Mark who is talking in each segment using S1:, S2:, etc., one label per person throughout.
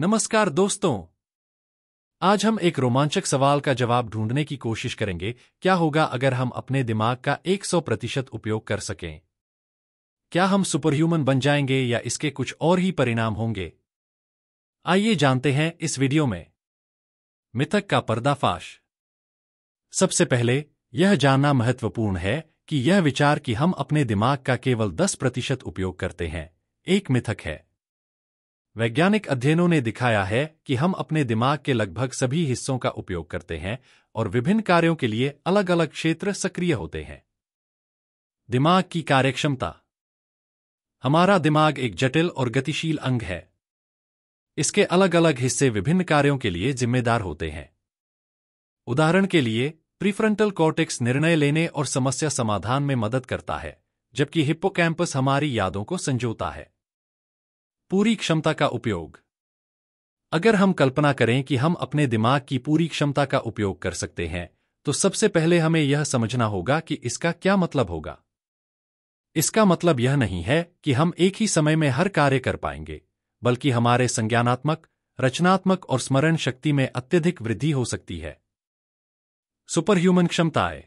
S1: नमस्कार दोस्तों आज हम एक रोमांचक सवाल का जवाब ढूंढने की कोशिश करेंगे क्या होगा अगर हम अपने दिमाग का 100 प्रतिशत उपयोग कर सकें क्या हम सुपरह्यूमन बन जाएंगे या इसके कुछ और ही परिणाम होंगे आइए जानते हैं इस वीडियो में मिथक का पर्दाफाश सबसे पहले यह जानना महत्वपूर्ण है कि यह विचार कि हम अपने दिमाग का केवल 10 प्रतिशत उपयोग करते हैं एक मिथक है वैज्ञानिक अध्ययनों ने दिखाया है कि हम अपने दिमाग के लगभग सभी हिस्सों का उपयोग करते हैं और विभिन्न कार्यों के लिए अलग अलग क्षेत्र सक्रिय होते हैं दिमाग की कार्यक्षमता हमारा दिमाग एक जटिल और गतिशील अंग है इसके अलग अलग हिस्से विभिन्न कार्यों के लिए जिम्मेदार होते हैं उदाहरण के लिए प्रीफ्रंटल कॉर्टेक्स निर्णय लेने और समस्या समाधान में मदद करता है जबकि हिप्पोकैम्पस हमारी यादों को संजोता है पूरी क्षमता का उपयोग अगर हम कल्पना करें कि हम अपने दिमाग की पूरी क्षमता का उपयोग कर सकते हैं तो सबसे पहले हमें यह समझना होगा कि इसका क्या मतलब होगा इसका मतलब यह नहीं है कि हम एक ही समय में हर कार्य कर पाएंगे बल्कि हमारे संज्ञानात्मक रचनात्मक और स्मरण शक्ति में अत्यधिक वृद्धि हो सकती है सुपर ह्यूमन क्षमताएं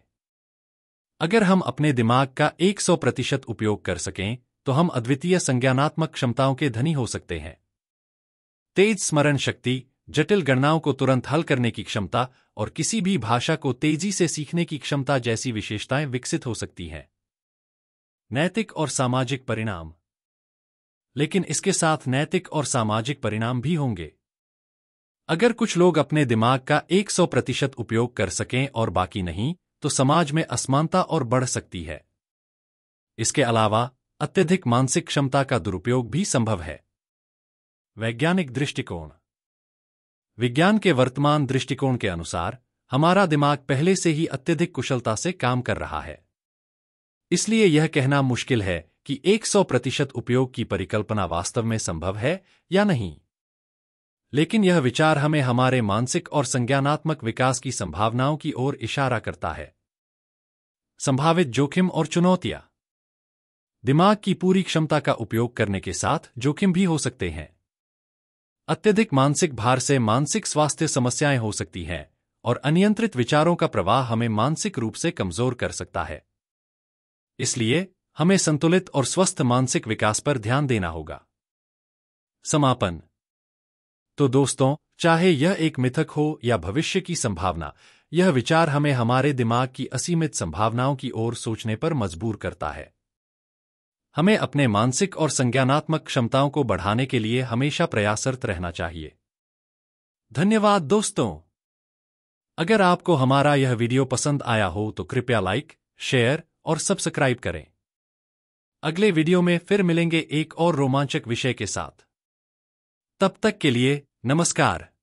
S1: अगर हम अपने दिमाग का 100 प्रतिशत उपयोग कर सकें तो हम अद्वितीय संज्ञानात्मक क्षमताओं के धनी हो सकते हैं तेज स्मरण शक्ति जटिल गणनाओं को तुरंत हल करने की क्षमता और किसी भी भाषा को तेजी से सीखने की क्षमता जैसी विशेषताएं विकसित हो सकती हैं नैतिक और सामाजिक परिणाम लेकिन इसके साथ नैतिक और सामाजिक परिणाम भी होंगे अगर कुछ लोग अपने दिमाग का 100 प्रतिशत उपयोग कर सकें और बाकी नहीं तो समाज में असमानता और बढ़ सकती है इसके अलावा अत्यधिक मानसिक क्षमता का दुरुपयोग भी संभव है वैज्ञानिक दृष्टिकोण विज्ञान के वर्तमान दृष्टिकोण के अनुसार हमारा दिमाग पहले से ही अत्यधिक कुशलता से काम कर रहा है इसलिए यह कहना मुश्किल है कि 100 प्रतिशत उपयोग की परिकल्पना वास्तव में संभव है या नहीं लेकिन यह विचार हमें हमारे मानसिक और संज्ञानात्मक विकास की संभावनाओं की ओर इशारा करता है संभावित जोखिम और चुनौतियां दिमाग की पूरी क्षमता का उपयोग करने के साथ जोखिम भी हो सकते हैं अत्यधिक मानसिक भार से मानसिक स्वास्थ्य समस्याएं हो सकती हैं और अनियंत्रित विचारों का प्रवाह हमें मानसिक रूप से कमजोर कर सकता है इसलिए हमें संतुलित और स्वस्थ मानसिक विकास पर ध्यान देना होगा समापन तो दोस्तों चाहे यह एक मिथक हो या भविष्य की संभावना यह विचार हमें हमारे दिमाग की असीमित संभावनाओं की ओर सोचने पर मजबूर करता है हमें अपने मानसिक और संज्ञानात्मक क्षमताओं को बढ़ाने के लिए हमेशा प्रयासरत रहना चाहिए धन्यवाद दोस्तों अगर आपको हमारा यह वीडियो पसंद आया हो तो कृपया लाइक शेयर और सब्सक्राइब करें अगले वीडियो में फिर मिलेंगे एक और रोमांचक विषय के साथ तब तक के लिए नमस्कार